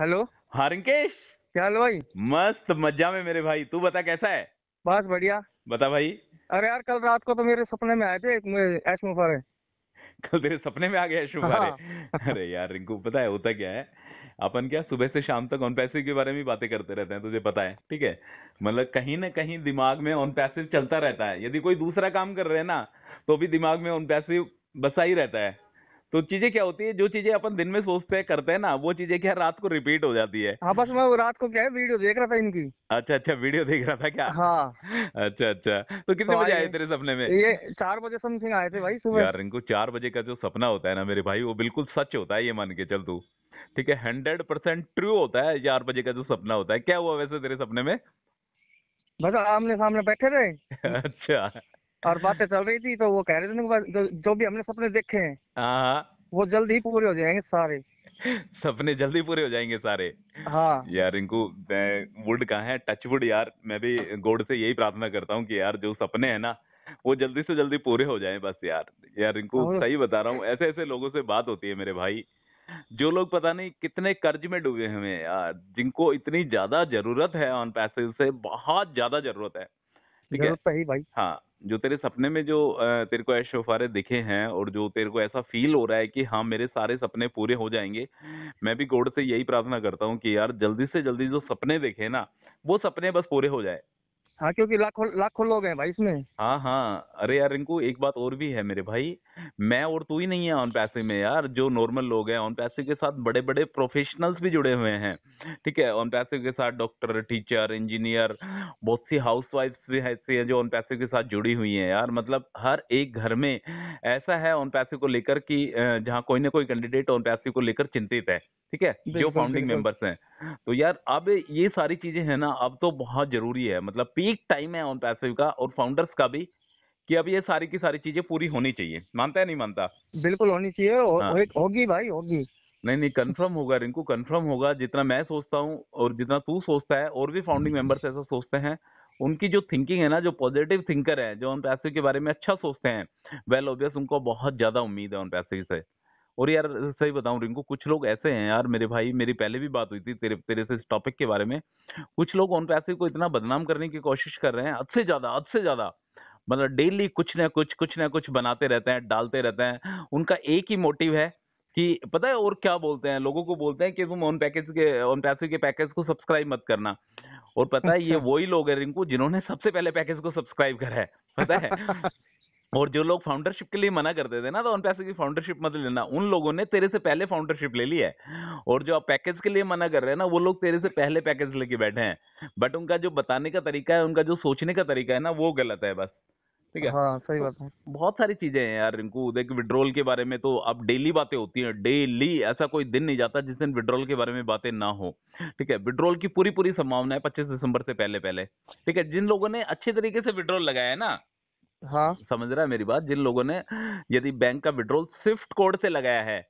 Hello हाँ रिंकेश क्या हाल भाई मस्त मजा में मेरे भाई तू बता कैसा है बस बढ़िया बता भाई अरे यार कल रात को तो मेरे सपने में आए थे ऐश मुफारे कल तेरे सपने में आ गया ऐश मुफारे हाँ। अरे यार रिंकू पता है होता क्या है अपन क्या सुबह से शाम तक ऑन पैसे के बारे में बातें करते रहते हैं तुझे पता है ठीक है मतलब कहीं ना कहीं दिमाग में ऑन पैसे चलता रहता है यदि कोई दूसरा काम कर रहे हैं ना तो भी दिमाग में ऑन पैसे बसा ही रहता है तो चीजें क्या होती है जो चीजें अपन दिन में सोचते हैं करते हैं ना वो चीजें क्या रात को रिपीट हो जाती है हाँ बस मैं रात को क्या है वीडियो देख रहा था इनकी अच्छा अच्छा वीडियो देख रहा था क्या हाँ अच्छा अच्छा तो कितने तो बजे आए तेरे सपने में ये चार बजे समथिंग आए थे भाई सुबह यार रिंकू चार बजे का जो सपना होता है ना मेरे भाई वो बिल्कुल सच होता है ये मान के चल तू ठीक है हंड्रेड परसेंट ट्रू होता है चार बजे का जो सपना होता है क्या हुआ वैसे तेरे सपने में बस आमने सामने बैठे रहे अच्छा और बातें चल रही थी तो वो कह रहे थे जो, जो भी हमने सपने देखे हैं हाँ, हाँ। वो जल्द ही पूरे हो जाएंगे सारे सपने जल्दी पूरे हो जाएंगे सारे हाँ यार इनको मैं वुड कहा है टच वुड यार मैं भी गोड से यही प्रार्थना करता हूँ कि यार जो सपने हैं ना वो जल्दी से जल्दी पूरे हो जाएं बस यार यार इनको सही बता रहा हूँ ऐसे ऐसे लोगों से बात होती है मेरे भाई जो लोग पता नहीं कितने कर्ज में डूबे हुए हैं यार जिनको इतनी ज्यादा जरूरत है ऑन पैसे से बहुत ज्यादा जरूरत है ठीक है तो भाई हाँ जो तेरे सपने में जो तेरे को ऐसे दिखे हैं और जो तेरे को ऐसा फील हो रहा है कि हाँ मेरे सारे सपने पूरे हो जाएंगे मैं भी गोड से यही प्रार्थना करता हूँ कि यार जल्दी से जल्दी जो सपने देखे ना वो सपने बस पूरे हो जाए हाँ क्योंकि लाखों लाखों लोग हैं भाई इसमें हाँ हाँ अरे यार रिंकू एक बात और भी है मेरे भाई मैं और तू ही नहीं है ऑन पैसे में यार जो नॉर्मल लोग हैं ऑन पैसे के साथ बड़े बड़े प्रोफेशनल्स भी जुड़े हुए हैं ठीक है ऑन पैसे के साथ डॉक्टर टीचर इंजीनियर बहुत सी हाउस वाइफ्स भी ऐसी हैं जो ऑन पैसे के साथ जुड़ी हुई हैं यार मतलब हर एक घर में ऐसा है ऑन पैसे को लेकर कि जहाँ कोई ना कोई कैंडिडेट ऑन पैसे को लेकर चिंतित है ठीक है जो फाउंडिंग मेंबर्स हैं तो यार अब ये सारी चीजें हैं ना अब तो बहुत जरूरी है मतलब पीक टाइम है ऑन पैसे का और फाउंडर्स का भी कि अब ये सारी की सारी चीजें पूरी होनी चाहिए मानता है नहीं मानता बिल्कुल होनी चाहिए हाँ। होगी हाँ। भाई होगी नहीं नहीं कंफर्म होगा रिंकू कंफर्म होगा जितना मैं सोचता हूँ और जितना तू सोचता है और भी फाउंडिंग मेंबर्स ऐसा सोचते हैं उनकी जो थिंकिंग है ना जो पॉजिटिव थिंकर है जो उन पैसे के बारे में अच्छा सोचते हैं वेल ऑब्वियस उनको बहुत ज्यादा उम्मीद है उन पैसे से और यार सही बताऊं रिंकू कुछ लोग ऐसे हैं यार मेरे भाई मेरी पहले भी बात हुई थी तेरे तेरे से इस टॉपिक के बारे में कुछ लोग उन पैसे को इतना बदनाम करने की कोशिश कर रहे हैं अद से ज्यादा अद से ज्यादा मतलब डेली कुछ ना कुछ कुछ ना कुछ बनाते रहते हैं डालते रहते हैं उनका एक ही मोटिव है कि पता है और क्या बोलते हैं लोगों को बोलते हैं कि तुम ऑन पैकेज के ऑन पैसे के पैकेज को सब्सक्राइब मत करना और पता है ये अच्छा। वही लोग हैं रिंकू जिन्होंने सबसे पहले पैकेज को सब्सक्राइब करा है पता है और जो लोग फाउंडरशिप के लिए मना करते थे ना तो ऑन पैसे की फाउंडरशिप मत लेना उन लोगों ने तेरे से पहले फाउंडरशिप ले ली है और जो आप पैकेज के लिए मना कर रहे हैं ना वो लोग तेरे से पहले पैकेज लेके बैठे हैं बट उनका जो बताने का तरीका है उनका जो सोचने का तरीका है ना वो गलत है बस ठीक है हाँ सही तो बात है बहुत सारी चीजें हैं यार रिंकू देख विड्रोल के बारे में तो अब डेली बातें होती हैं डेली ऐसा कोई दिन नहीं जाता जिस दिन विड्रोल के बारे में बातें ना हो ठीक है विड्रोल की पूरी पूरी संभावना है पच्चीस दिसंबर से पहले पहले ठीक है जिन लोगों ने अच्छे तरीके से विड्रोल लगाया है ना हाँ समझ रहा है मेरी बात जिन लोगों ने यदि बैंक का विड्रोल स्विफ्ट कोड से लगाया है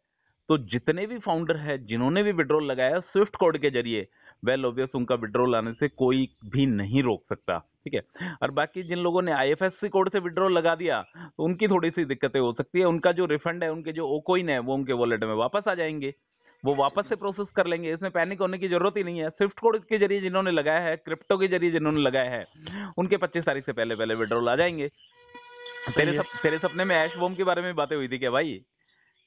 तो जितने भी फाउंडर है जिन्होंने भी विड्रोल लगाया स्विफ्ट कोड के जरिए वेल ऑब्वियस उनका विड्रॉल आने से कोई भी नहीं रोक सकता ठीक है और बाकी जिन लोगों ने आईएफएससी कोड से विड्रॉल लगा दिया तो उनकी थोड़ी सी दिक्कतें हो सकती है उनका जो रिफंड है उनके जो ओकोइन है वो उनके वॉलेट में वापस आ जाएंगे वो वापस से प्रोसेस कर लेंगे इसमें पैनिक होने की जरूरत ही नहीं है स्विफ्ट कोड के जरिए जिन्होंने लगाया है क्रिप्टो के जरिए जिन्होंने लगाया है उनके पच्चीस तारीख से पहले पहले विड्रॉल आ जाएंगे तेरे सप, तेरे सपने में एश बोम के बारे में बातें हुई थी क्या भाई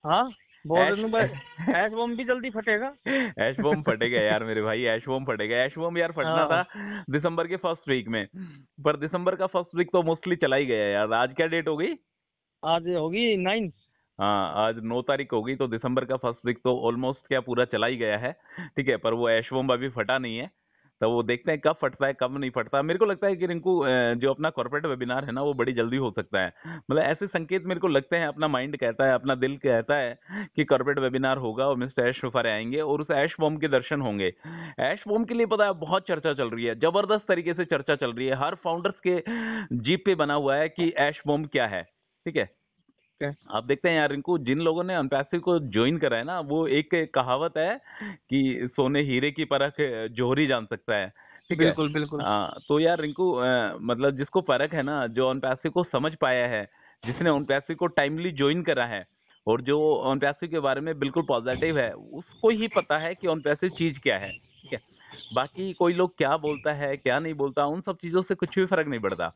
हाँ एश बम भी जल्दी फटेगा एश बम फटेगा यार मेरे भाई एश बम फटेगा एश बम यार फटना हाँ। था दिसंबर के फर्स्ट वीक में पर दिसंबर का फर्स्ट वीक तो मोस्टली चला ही गया यार आज क्या डेट हो गई आज होगी नाइन हाँ आज नौ तारीख होगी तो दिसंबर का फर्स्ट वीक तो ऑलमोस्ट क्या पूरा चला ही गया है ठीक है पर वो एशवम्बा अभी फटा नहीं है तो वो देखते हैं कब फटता है कब नहीं फटता मेरे को लगता है कि रिंकू जो अपना कॉर्पोरेट वेबिनार है ना वो बड़ी जल्दी हो सकता है मतलब ऐसे संकेत मेरे को लगते हैं अपना माइंड कहता है अपना दिल कहता है कि कॉर्पोरेट वेबिनार होगा और मिस्टर ऐश वफारे आएंगे और उस ऐश बॉम के दर्शन होंगे ऐश बॉम के लिए पता है बहुत चर्चा चल रही है जबरदस्त तरीके से चर्चा चल रही है हर फाउंडर्स के जीप पे बना हुआ है कि ऐश बॉम क्या है ठीक है सकते हैं आप देखते हैं यार इनको जिन लोगों ने अनपैसिव को ज्वाइन करा है ना वो एक कहावत है कि सोने हीरे की परख जोहरी जान सकता है बिल्कुल बिल्कुल हाँ तो यार रिंकू मतलब जिसको फर्क है ना जो अनपैसिव को समझ पाया है जिसने अनपैसिव को टाइमली ज्वाइन करा है और जो ऑनपैसिव के बारे में बिल्कुल पॉजिटिव है उसको ही पता है कि ऑनपैसिव चीज क्या है ठीक है बाकी कोई लोग क्या बोलता है क्या नहीं बोलता उन सब चीज़ों से कुछ भी फर्क नहीं पड़ता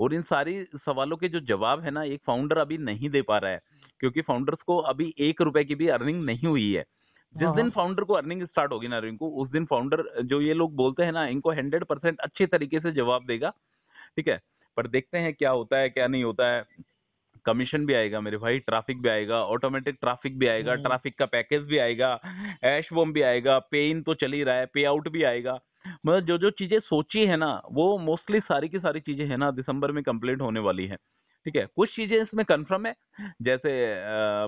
और इन सारी सवालों के जो जवाब है ना एक फाउंडर अभी नहीं दे पा रहा है क्योंकि फाउंडर्स को अभी एक रुपए की भी अर्निंग नहीं हुई है जिस दिन फाउंडर हाँ। को अर्निंग स्टार्ट होगी ना रिंकू उस दिन फाउंडर जो ये लोग बोलते हैं ना इनको हंड्रेड परसेंट अच्छे तरीके से जवाब देगा ठीक है पर देखते हैं क्या होता है क्या नहीं होता है कमीशन भी आएगा मेरे भाई ट्रैफिक भी आएगा ऑटोमेटिक ट्रैफिक भी आएगा ट्रैफिक हाँ। का पैकेज भी आएगा एश बम भी आएगा पे इन तो चल ही रहा है पे आउट भी आएगा मतलब जो जो चीजें सोची है ना वो मोस्टली सारी की सारी चीजें है ना दिसंबर में कंप्लीट होने वाली है ठीक है कुछ चीजें इसमें कंफर्म है जैसे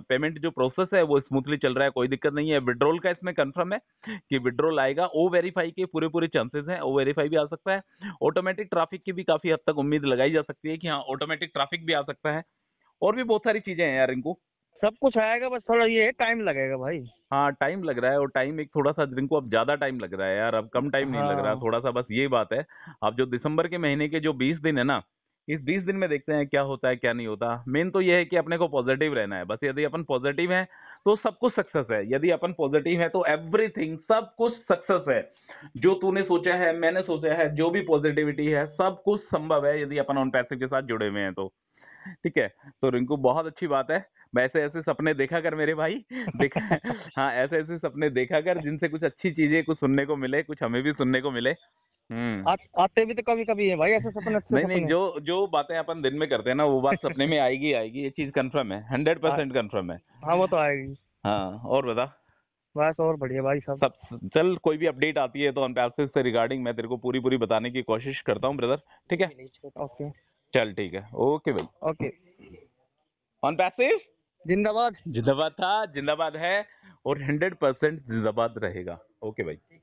पेमेंट जो प्रोसेस है वो स्मूथली चल रहा है कोई दिक्कत नहीं है विड्रोल का इसमें कंफर्म है कि विड्रॉल आएगा ओ वेरीफाई के पूरे पूरे चांसेस हैं ओ वेरीफाई भी आ सकता है ऑटोमेटिक ट्रैफिक की भी काफी हद तक उम्मीद लगाई जा सकती है कि हाँ ऑटोमेटिक ट्रैफिक भी आ सकता है और भी बहुत सारी चीजें हैं यार इनको सब कुछ आएगा बस थोड़ा ये टाइम लगेगा भाई हाँ टाइम लग रहा है और टाइम एक थोड़ा सा जिनको अब ज्यादा टाइम लग रहा है यार अब कम टाइम नहीं लग रहा हाँ। थोड़ा सा बस ये बात है अब जो दिसंबर के महीने के जो बीस दिन है ना इस बीस दिन में देखते हैं क्या होता है क्या नहीं होता मेन तो ये है कि अपने को पॉजिटिव रहना है बस यदि अपन पॉजिटिव है तो सब कुछ सक्सेस है यदि अपन पॉजिटिव है तो एवरीथिंग सब कुछ सक्सेस है जो तूने सोचा है मैंने सोचा है जो भी पॉजिटिविटी है सब कुछ संभव है यदि अपन ऑन पैसिव के साथ जुड़े हुए हैं तो ठीक है तो रिंकू बहुत अच्छी बात है वैसे ऐसे सपने देखा कर मेरे भाई देखा हाँ ऐसे ऐसे सपने देखा कर जिनसे कुछ अच्छी चीजें कुछ सुनने को मिले कुछ हमें भी सुनने को मिले हम्म। आ, आते भी तो कभी कभी है भाई ऐसे सपने अच्छे नहीं नहीं जो जो बातें अपन दिन में करते हैं ना वो बात सपने में आएगी आएगी ये चीज कंफर्म है हंड्रेड परसेंट कन्फर्म है हाँ वो तो आएगी हाँ और बता बस और बढ़िया भाई सब सब चल कोई भी अपडेट आती है तो अनपैसिव से रिगार्डिंग मैं तेरे को पूरी पूरी बताने की कोशिश करता हूँ ब्रदर ठीक है ओके चल ठीक है ओके भाई ओके अनपैसिव जिंदाबाद जिंदाबाद था जिंदाबाद है और हंड्रेड परसेंट जिंदाबाद रहेगा ओके भाई